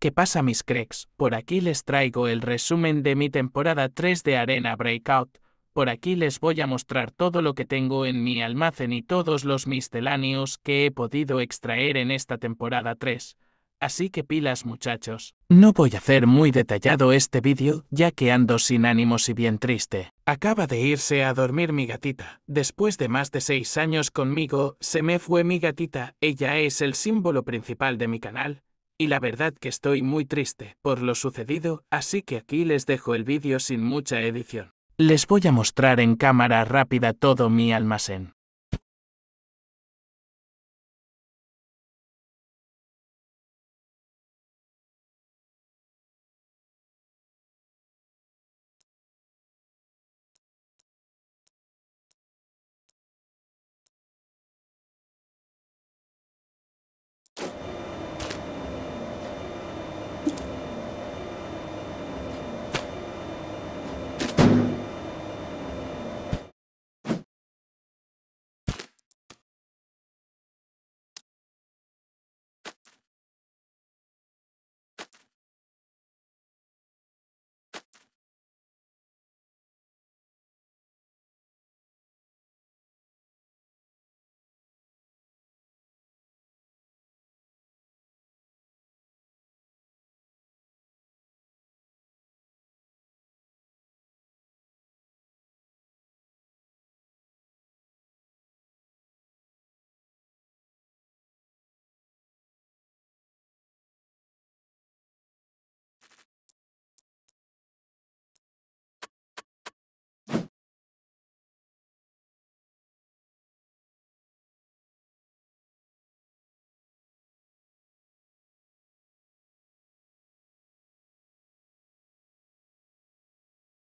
¿Qué pasa mis cracks? Por aquí les traigo el resumen de mi temporada 3 de Arena Breakout, por aquí les voy a mostrar todo lo que tengo en mi almacén y todos los misceláneos que he podido extraer en esta temporada 3. Así que pilas muchachos. No voy a hacer muy detallado este vídeo, ya que ando sin ánimos y bien triste. Acaba de irse a dormir mi gatita. Después de más de 6 años conmigo, se me fue mi gatita, ella es el símbolo principal de mi canal y la verdad que estoy muy triste por lo sucedido, así que aquí les dejo el vídeo sin mucha edición. Les voy a mostrar en cámara rápida todo mi almacén.